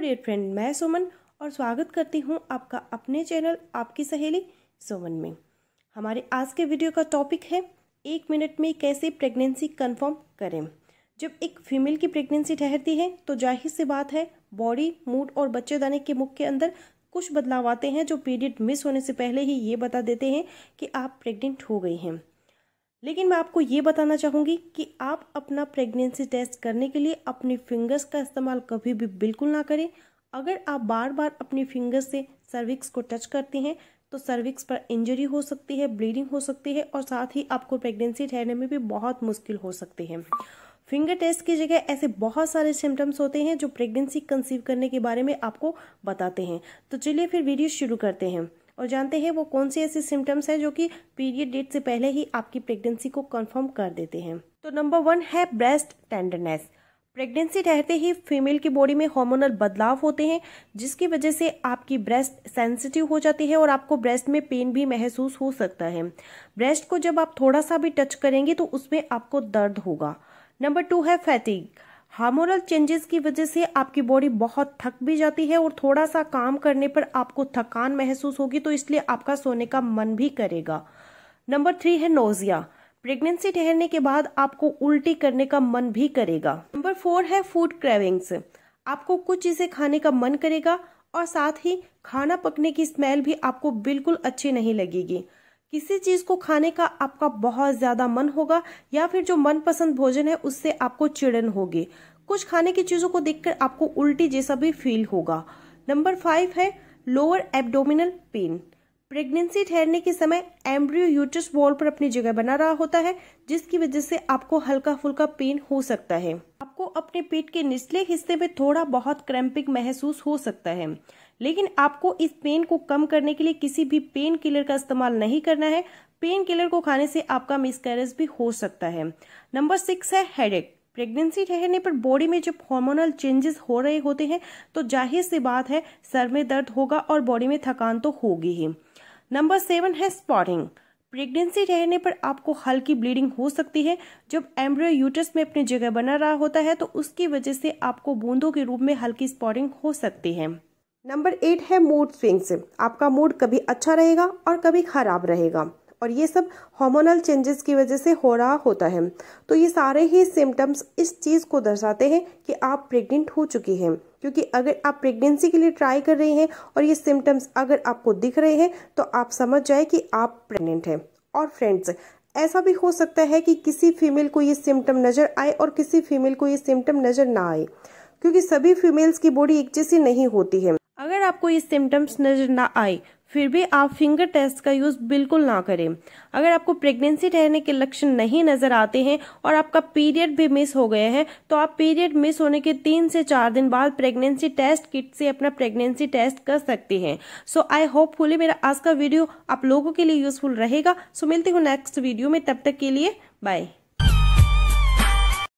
dear friend मैं सुमन और स्वागत करती हूँ आपका अपने चैनल आपकी सहेली सुमन में हमारे आज के वीडियो का टॉपिक है एक मिनट में कैसे प्रेगनेंसी कंफर्म करें जब एक फीमेल की प्रेगनेंसी ठहरती है तो जाहिर सी बात है बॉडी मूड और दाने के मुख के अंदर कुछ बदलाव आते हैं जो पीरियड मिस होने से पहले ही ये बता देते हैं कि आप प्रेग्नेंट हो गई हैं लेकिन मैं आपको ये बताना चाहूँगी कि आप अपना प्रेगनेंसी टेस्ट करने के लिए अपनी फिंगर्स का इस्तेमाल कभी भी बिल्कुल ना करें अगर आप बार बार अपनी फिंगर्स से सर्विक्स को टच करते हैं तो सर्विक्स पर इंजरी हो सकती है ब्लीडिंग हो सकती है और साथ ही आपको प्रेगनेंसी ठहरने में भी बहुत मुश्किल हो सकती है फिंगर टेस्ट की जगह ऐसे बहुत सारे सिम्टम्स होते हैं जो प्रेगनेंसी कंसीव करने के बारे में आपको बताते हैं तो चलिए फिर वीडियो शुरू करते हैं और जानते हैं वो कौन से ऐसे सिम्टम्स हैं जो कि पीरियड डेट से पहले ही आपकी प्रेगनेंसी को कंफर्म कर देते हैं तो नंबर वन है ब्रेस्ट टेंडरनेस प्रेगनेंसी रहते ही फीमेल की बॉडी में हार्मोनल बदलाव होते हैं जिसकी वजह से आपकी ब्रेस्ट सेंसिटिव हो जाती है और आपको ब्रेस्ट में पेन भी महसूस हो सकता है ब्रेस्ट को जब आप थोड़ा सा भी टच करेंगे तो उसमें आपको दर्द होगा नंबर टू है फैटिग हार्मोनल चेंजेस की वजह से आपकी बॉडी बहुत थक भी जाती है और थोड़ा सा काम करने पर आपको थकान महसूस होगी तो इसलिए आपका सोने का मन भी करेगा नंबर थ्री है नोजिया प्रेगनेंसी ठहरने के बाद आपको उल्टी करने का मन भी करेगा नंबर फोर है फूड क्रेविंग्स आपको कुछ चीजें खाने का मन करेगा और साथ ही खाना पकने की स्मेल भी आपको बिल्कुल अच्छी नहीं लगेगी किसी चीज को खाने का आपका बहुत ज्यादा मन होगा या फिर जो मनपसंद भोजन है उससे आपको चिड़न होगी कुछ खाने की चीजों को देखकर आपको उल्टी जैसा भी फील होगा नंबर फाइव है लोअर एब्डोमिनल पेन प्रेगनेंसी ठहरने के समय एम्ब्रियो यूट्रस वॉल पर अपनी जगह बना रहा होता है जिसकी वजह से आपको हल्का फुल्का पेन हो सकता है आपको अपने पेट के निचले हिस्से में थोड़ा बहुत क्रैम्पिंग महसूस हो सकता है लेकिन आपको इस पेन को कम करने के लिए किसी भी पेन किलर का इस्तेमाल नहीं करना है पेन किलर को खाने से आपका मिसकैरेज भी हो सकता है नंबर सिक्स है हेडेक प्रेगनेंसी रहने पर बॉडी में जब हार्मोनल चेंजेस हो रहे होते हैं तो जाहिर सी बात है सर में दर्द होगा और बॉडी में थकान तो होगी ही नंबर सेवन है स्पॉटिंग प्रेगनेंसी रहने पर आपको हल्की ब्लीडिंग हो सकती है जब एम्ब्रियो यूटस में अपनी जगह बना रहा होता है तो उसकी वजह से आपको बूंदों के रूप में हल्की स्पॉटिंग हो सकती है नंबर एट है मूड स्विंग्स आपका मूड कभी अच्छा रहेगा और कभी खराब रहेगा और ये सब हार्मोनल चेंजेस की वजह से हो रहा होता है तो ये सारे ही सिम्टम्स इस चीज़ को दर्शाते हैं कि आप प्रेग्नेंट हो चुकी हैं क्योंकि अगर आप प्रेगनेंसी के लिए ट्राई कर रहे हैं और ये सिम्टम्स अगर आपको दिख रहे हैं तो आप समझ जाए कि आप प्रेग्नेंट हैं और फ्रेंड्स ऐसा भी हो सकता है कि किसी फीमेल को ये सिम्टम नज़र आए और किसी फीमेल को ये सिम्टम नज़र ना आए क्योंकि सभी फीमेल्स की बॉडी एक जैसी नहीं होती है आपको ये सिम्टम्स नजर ना आए फिर भी आप फिंगर टेस्ट का यूज बिल्कुल ना करें अगर आपको प्रेगनेंसी ठहरने के लक्षण नहीं नजर आते हैं और आपका पीरियड भी मिस हो गया है तो आप पीरियड मिस होने के तीन से चार दिन बाद प्रेगनेंसी टेस्ट किट से अपना प्रेगनेंसी टेस्ट कर सकते हैं सो आई होप फुली मेरा आज का वीडियो आप लोगों के लिए यूजफुल रहेगा सो मिलती हूँ नेक्स्ट वीडियो में तब तक के लिए बाय